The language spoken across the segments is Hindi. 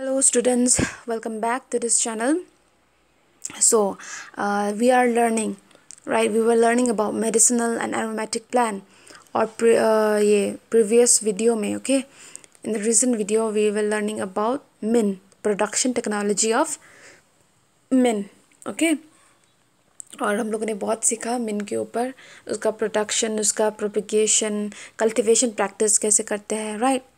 hello students welcome back to this channel so uh, we are learning right we were learning about medicinal and aromatic plant और pre, uh, ये previous video में okay in the recent video we were learning about min production technology of min okay और हम लोगों ने बहुत सीखा मिन के ऊपर उसका प्रोडक्शन उसका प्रोपिगेशन कल्टिवेशन प्रैक्टिस कैसे करते हैं right right?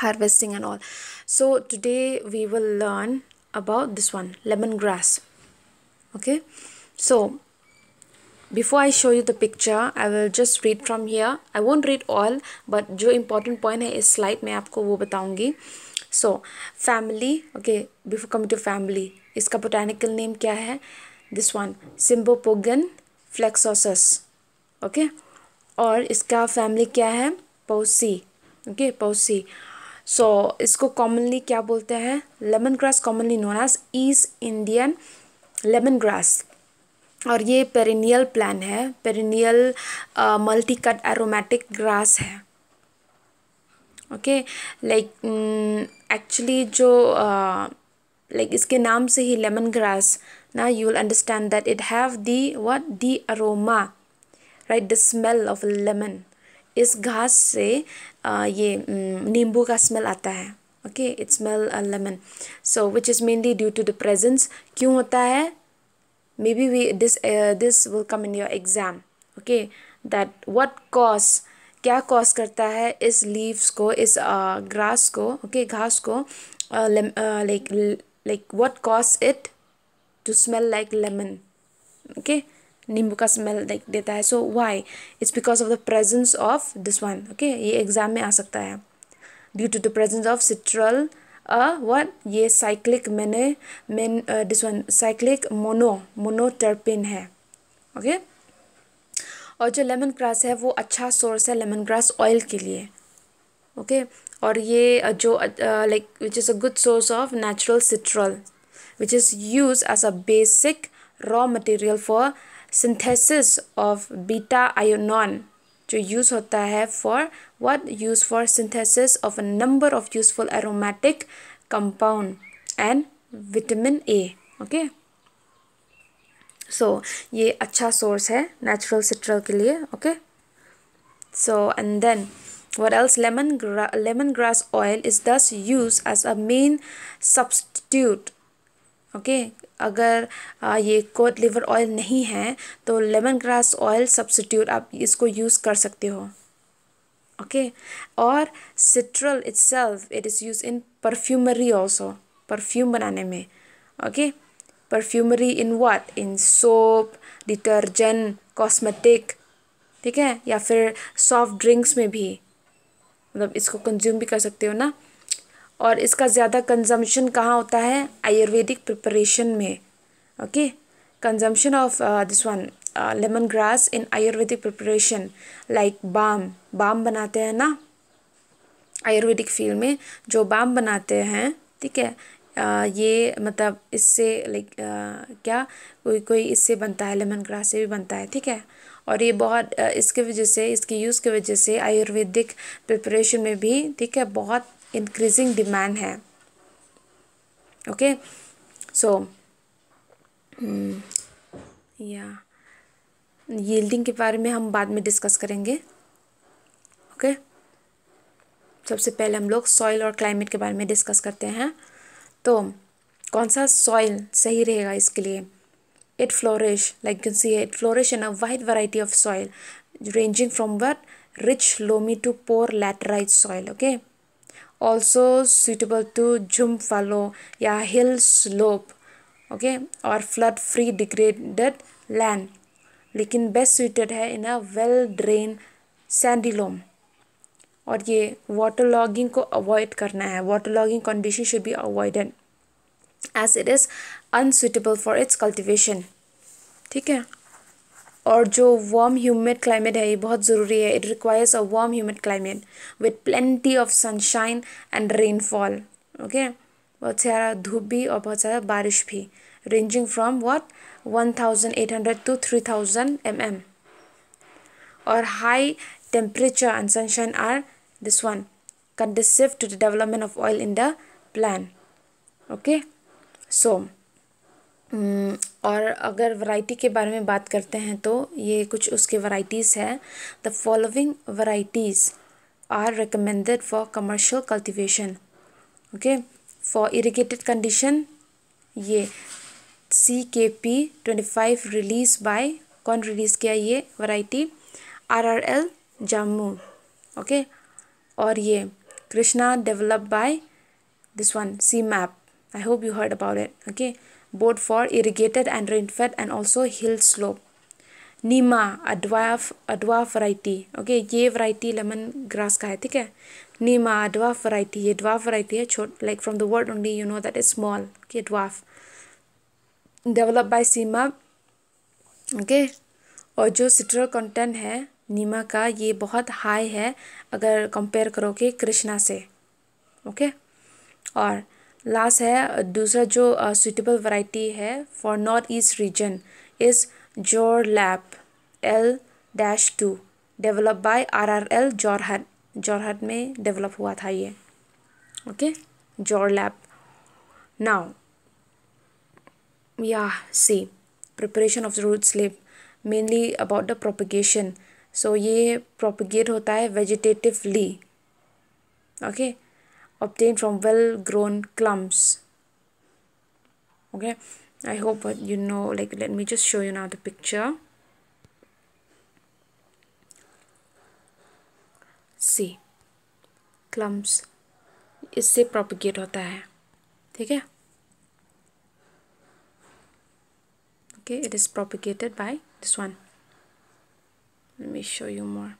harvesting and all so today we will learn about this one lemongrass okay so before I show you the picture I will just read from here I won't read all but jo important point hai is slide mein aapko wo bataungi so family okay before coming to family iska botanical name kya hai this one Symbopogon flexosus okay और इसका family क्या है Posey okay Posey so so, इसको कॉमनली क्या बोलते हैं lemon grass commonly known as East Indian lemon grass और ये पेरिनियल प्लान है perennial multi cut aromatic grass है ओके लाइक एक्चुअली जो लाइक uh, इसके नाम से ही लेमन ग्रास ना you will understand that it have the what the aroma right the smell of lemon इस घास से ये नींबू का स्मेल आता है okay it smell lemon so which is mainly due to the presence क्यों होता है maybe we this this will come in your exam okay that what cause क्या कॉज करता है इस लीव्स को इस ग्रास को ओके घास को like like what cause it to smell like lemon okay नींबू का स्मेल देता है so why it's because of the presence of this one okay ये एग्जाम में आ सकता है due to the presence of citral one ये साइक्लिक मैंने man this one cyclic mono monoterpene है ओके okay? और जो लेमन ग्रास है वो अच्छा सोर्स है लेमन ग्रास ऑयल के लिए ओके okay? और ये जो like which is a good source of natural citral which is use as a basic raw material for synthesis of beta ionone जो यूज़ होता है for what use for synthesis of a number of useful aromatic compound and vitamin A okay so ये अच्छा सोर्स है नेचुरल सिट्रल के लिए okay so and then else lemon lemon grass oil is thus use as a main substitute okay अगर ये कोड लिवर ऑयल नहीं है तो लेमन ग्रास ऑयल सब्सिट्यूट आप इसको यूज़ कर सकते हो ओके और citral itself it is use in perfumery also perfume बनाने में okay perfumery in what in soap detergent cosmetic ठीक है या फिर सॉफ्ट ड्रिंक्स में भी मतलब इसको कंज्यूम भी कर सकते हो ना और इसका ज़्यादा कंजम्पशन कहाँ होता है आयुर्वेदिक प्रिपरेशन में okay consumption of this one lemon grass in Ayurvedic preparation like balm balm बनाते हैं ना आयुर्वेदिक फील्ड में जो बाम बनाते हैं ठीक है आ, uh, ये मतलब इससे लाइक uh, क्या कोई कोई इससे बनता है लेमन ग्रास से भी बनता है ठीक है और ये बहुत uh, इसके वजह से इसकी यूज़ की वजह से आयुर्वेदिक प्रिपरेशन में भी ठीक है बहुत इंक्रीजिंग डिमांड है ओके सो या यील्डिंग के बारे में हम बाद में डिस्कस करेंगे ओके okay? सबसे पहले हम लोग सॉइल और क्लाइमेट के बारे में डिस्कस करते हैं तो कौन सा सॉइल सही रहेगा इसके लिए it flourish like you see it flourish in a wide variety of soil ranging from what rich loamy to poor laterite soil okay also suitable to jhum fallow या हिल स्लोप ओके और फ्लड फ्री degraded लैंड लेकिन बेस्ट सुइटेड है in a well drain sandy loam और ये वाटर लॉगिंग को अवॉइड करना है water logging condition should be avoided as it is unsuitable for its cultivation ठीक है और जो वार्म ह्यूमिड क्लाइमेट है ये बहुत ज़रूरी है it requires a warm humid climate with plenty of sunshine and rainfall okay बहुत सारा धूप भी और बहुत सारा बारिश भी ranging from what one thousand eight hundred to three thousand M M और high temperature and sunshine are this one conducive to the development of oil in the plant okay so hmm, और अगर वैरायटी के बारे में बात करते हैं तो ये कुछ उसके वैरायटीज़ है the following varieties are recommended for commercial cultivation okay for irrigated condition ये C K P twenty five release by कौन रिलीज़ किया ये variety R R L Jammu okay और ये Krishna develop by this one CIMAP I hope you heard about it okay both for irrigated and rainfed and also hill slope Neema अडवा अडवा वराइटी ओके ये वराइटी लेमन ग्रास का है ठीक है नीमा अडवा वराइटी ये ड्वाफ वराइटी है छोट like from the word only you know that is small okay dwarf develop by CIMAP okay और जो सिट्रल कंटेंट है नीमा का ये बहुत हाई है अगर कंपेयर करोगे कृष्णा से ओके और लास्ट है दूसरा जो सुइटेबल वराइटी है for north east region is Jor lab L dash two develop by R R L Jorhat Jorhat में डेवलप हुआ था ये ओके जोर लैप नाउ या see preparation of the root slip mainly about the propagation so ये प्रोपिगेट होता है vegetatively okay okay? obtained from well grown clumps okay I hope you know like let me just show you now the picture see clumps is propagate propagate है ठीक okay it is propagated by this one let me show you more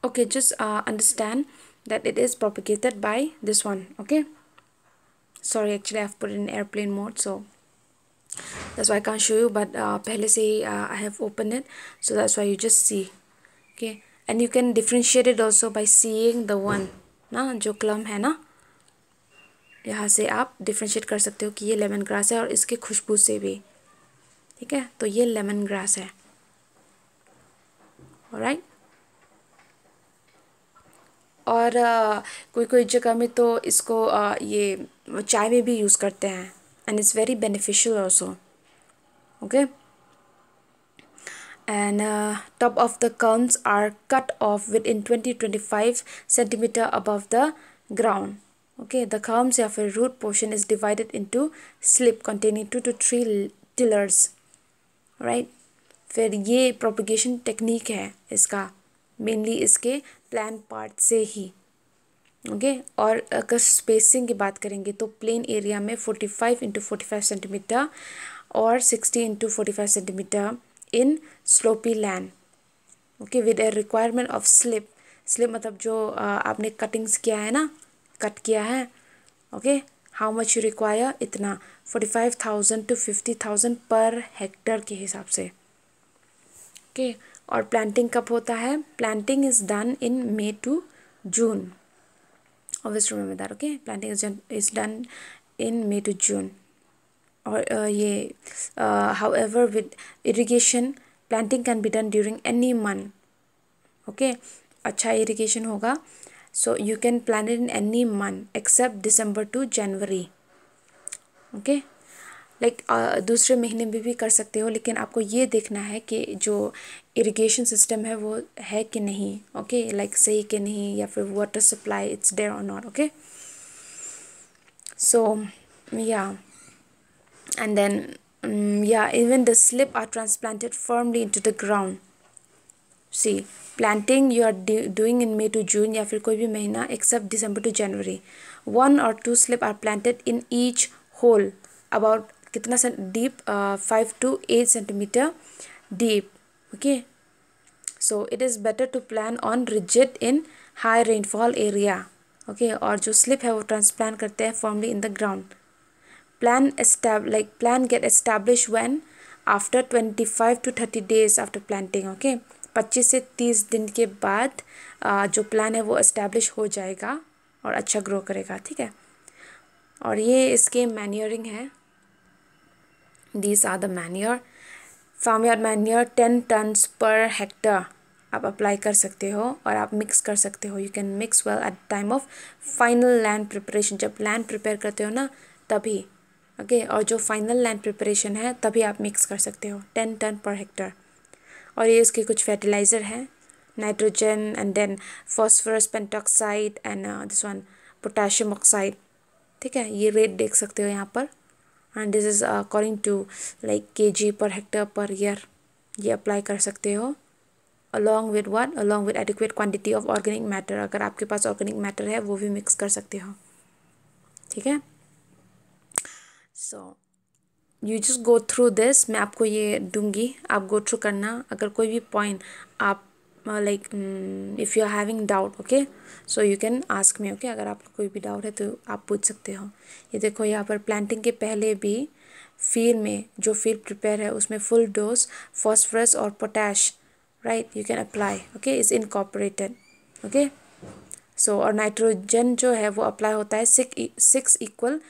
okay just uh, understand that it is propagated by this one okay sorry actually I've put it in airplane mode so that's why I can't show you but uh, uh, I have opened it so that's why you just see okay and you can differentiate it also by seeing the one na, jo clump hai na, यहाँ से आप डिफ्रेंशिएट कर सकते हो कि ये लेमन ग्रास है और इसके खुशबू से भी ठीक है तो ये लेमन ग्रास है राइट और कोई कोई जगह में तो इसको ये चाय में भी यूज़ करते हैं and it's very beneficial also okay and top of the culms are cut off within twenty twenty five centimetre above the ground okay the culms या फिर root portion is divided into slip containing two two three tillers right फिर ये प्रोपिगेशन टेक्निक है इसका मेनली इसके प्लान पार्ट से ही ओके okay? और अगर स्पेसिंग की बात करेंगे तो प्लेन एरिया में forty five into forty five centimetre और sixty into forty five centimetre in slopy land okay with a requirement of slip slip मतलब जो आपने कटिंग्स किया है ना कट किया है okay how much you require इतना forty five thousand to fifty thousand per hectare के हिसाब से ओके okay? और प्लांटिंग कब होता है planting is done in May to June obvious remember बता okay planting is done in May to June और ये however with irrigation planting can be done during any month okay अच्छा इरीगेशन होगा so you can plan in any month except December to January okay like uh, दूसरे महीने में भी कर सकते हो लेकिन आपको ये देखना है कि जो इरिगेशन सिस्टम है वो है कि नहीं ओके okay? लाइक like, सही कि नहीं या फिर वाटर सप्लाई इट्स देयर और नॉट ओके सो या एंड देन या even the slip are transplanted firmly into the ground see planting you are doing in May to June या फिर कोई भी महीना except December to January one और two slip are planted in each hole about कितना deep five to eight centimetre deep okay so it is better to plan on रिजिट इन हाई रेनफॉल एरिया ओके और जो स्लिप है वो ट्रांसप्लान करते हैं formally in the ground plant like plant get establish when after twenty five to thirty days after planting okay पच्चीस से तीस दिन के बाद uh, जो प्लान है वो इस्टेब्लिश हो जाएगा और अच्छा ग्रो करेगा ठीक है और ये इसके मैन्यरिंग है this are the the manure. Farmyard manure ten tonnes per hectare आप अप्लाई कर सकते हो और आप मिक्स कर सकते हो you can mix well at time of final land preparation जब लैंड प्रिपेयर करते हो ना तभी ओके okay? और जो फाइनल लैंड प्रिपरेशन है तभी आप मिक्स कर सकते हो टेन टन पर हेक्टर और ये इसके कुछ फर्टिलाइज़र हैं nitrogen and then phosphorus pentoxide and this one potassium oxide ठीक है ये रेट देख सकते हो यहाँ पर and this is according to like K G per hectare per year ये अप्लाई कर सकते हो along with one along with adequate quantity of organic matter अगर आपके पास ऑर्गेनिक मैटर है वो भी मिक्स कर सकते हो ठीक है so you just go through this मैं आपको ये दूंगी आप गो थ्रू करना अगर कोई भी पॉइंट आप uh, like um, if you are having doubt okay so you can ask me okay अगर आपको कोई भी doubt है तो आप पूछ सकते हो ये देखो यहाँ पर planting के पहले भी फील में जो फील प्रिपेयर है उसमें फुल डोज फॉस्फरस और potash right you can apply okay is incorporated okay so और नाइट्रोजन जो है वो अप्लाई होता है six six equal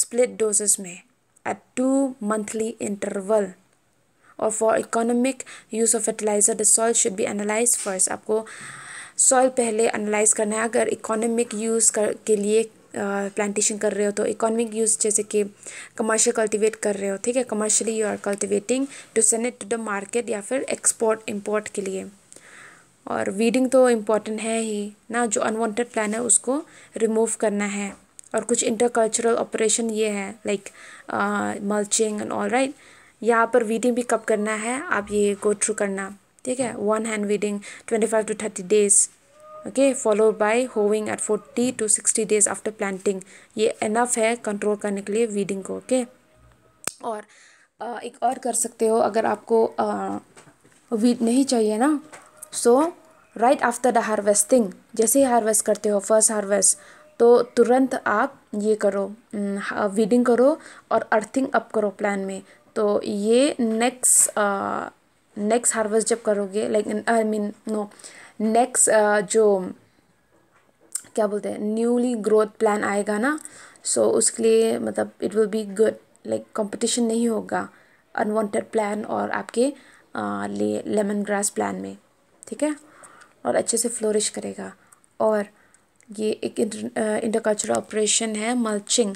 split doses में एट टू मंथली इंटरवल और for economic use of fertiliser the soil should be analyse first आपको सॉइल पहले एनालाइज करना है अगर इकोनॉमिक यूज़ कर के लिए प्लांटेशन कर रहे हो तो इकोनॉमिक यूज़ जैसे कि कमर्शियल कल्टीवेट कर रहे हो ठीक है commercially you are cultivating to send it to the market या फिर एक्सपोर्ट इम्पोर्ट के लिए और वीडिंग तो इम्पोर्टेंट है ही ना जो अनवांटेड प्लान है उसको रिमूव करना है और कुछ इंटरकल्चरल ऑपरेशन ये है like mulching and all right यहाँ पर वीडिंग भी कब करना है आप ये गो थ्रू करना ठीक है one hand weeding twenty five to thirty days okay followed by hoeing at forty to sixty days after planting ये इनफ है कंट्रोल करने के लिए वीडिंग को ओके okay? और एक और कर सकते हो अगर आपको वीड नहीं चाहिए ना so right after the harvesting जैसे ही हार्वेस्ट करते हो फर्स्ट हार्वेस्ट तो तुरंत आप ये करो वीडिंग करो और अर्थिंग अप करो प्लान में तो ये नेक्स्ट नेक्स्ट हार्वेस्ट जब करोगे like I mean no next जो क्या बोलते हैं न्यूली ग्रोथ प्लान आएगा ना सो so, उसके लिए मतलब it will be good like competition नहीं होगा अनवांटेड प्लान और आपके लिए लेमन ग्रास प्लान में ठीक है और अच्छे से फ्लोरिश करेगा और ये एक इंटर इंटरकल्चरल ऑपरेशन है मल्चिंग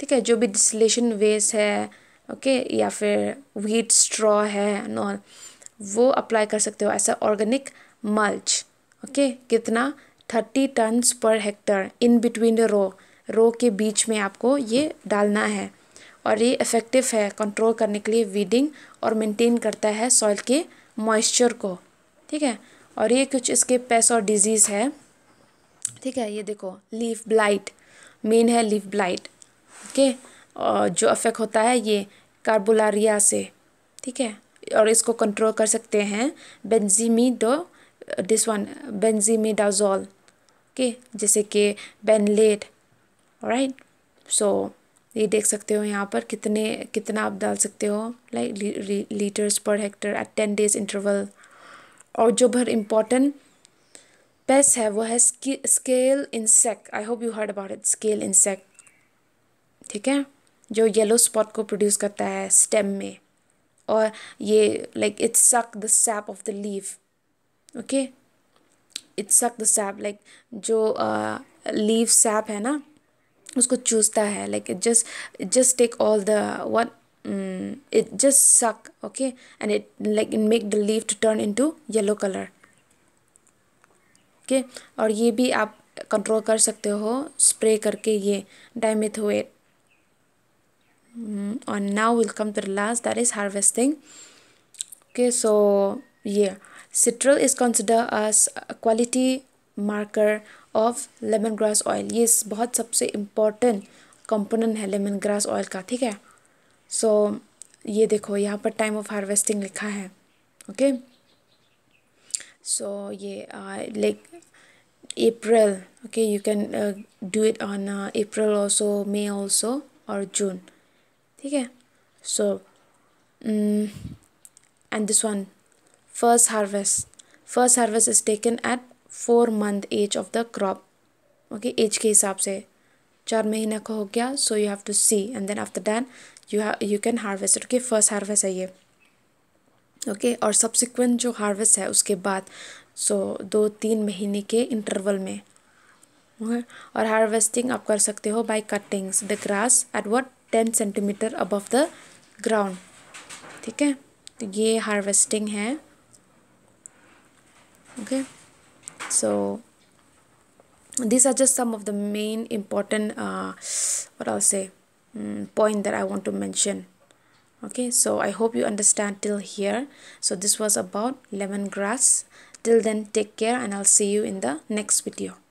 ठीक है जो भी डिसलेशन वेस्ट है ओके okay? या फिर व्हीट स्ट्रॉ है नॉन वो अप्लाई कर सकते हो ऐसा ऑर्गेनिक मल्च ओके कितना thirty tonnes per hectare in between the row row के बीच में आपको ये डालना है और ये इफ़ेक्टिव है कंट्रोल करने के लिए वीडिंग और मेंटेन करता है सॉइल के मॉइस्चर को ठीक है और ये कुछ इसके पेस और डिजीज़ है ठीक है ये देखो लीफ ब्लाइट मेन है लीफ ब्लाइट ओके okay? जो अफेक्ट होता है ये कार्बोलारिया से ठीक है और इसको कंट्रोल कर सकते हैं बेंजीमी डो दिस वन डाजोल ओके जैसे कि बेनलेट राइट सो ये देख सकते हो यहाँ पर कितने कितना आप डाल सकते हो like litres per hectare at ten days interval और जो भर इम्पोर्टेंट पेस है वो है scale insect I hope you heard about it scale insect ठीक है जो येलो स्पॉट को प्रोड्यूस करता है स्टेम में और ये like its suck the sap of the leave okay its suck the sap like जो लीव uh, सैप है ना उसको चूसता है like it just it just take all the one suck okay and it like it make the leave to turn into yellow colour okay और ये भी आप कंट्रोल कर सकते हो स्प्रे करके ये डायमिथोएट और now welcome to the last that is harvesting okay so ये citral is consider as quality marker of lemon grass oil ये बहुत सबसे इम्पोर्टेंट कंपोनेंट है लेमन ग्रास ऑयल का ठीक है सो so, ये देखो यहाँ पर टाइम ऑफ हार्वेस्टिंग लिखा है ओके सो ये like April okay you can do it on April also May also और जून ठीक है so and this one first harvest first harvest is taken at four month age of the crop okay age के हिसाब से चार महीने का हो गया so you have to see and then after than you you can harvest okay first harvest है ये ओके okay? और सब्सिक्वेंट जो हार्वेस्ट है उसके बाद सो so, दो तीन महीने के इंटरवल में ओके okay? और हार्वेस्टिंग आप कर सकते हो by cuttings the grass at what 10 centimeter above the ground, ठीक है तो ये हार्वेस्टिंग है okay these are just some of the main important uh, what I'll say mm, point that I want to mention okay so I hope you understand till here so this was about lemongrass till then take care and I'll see you in the next video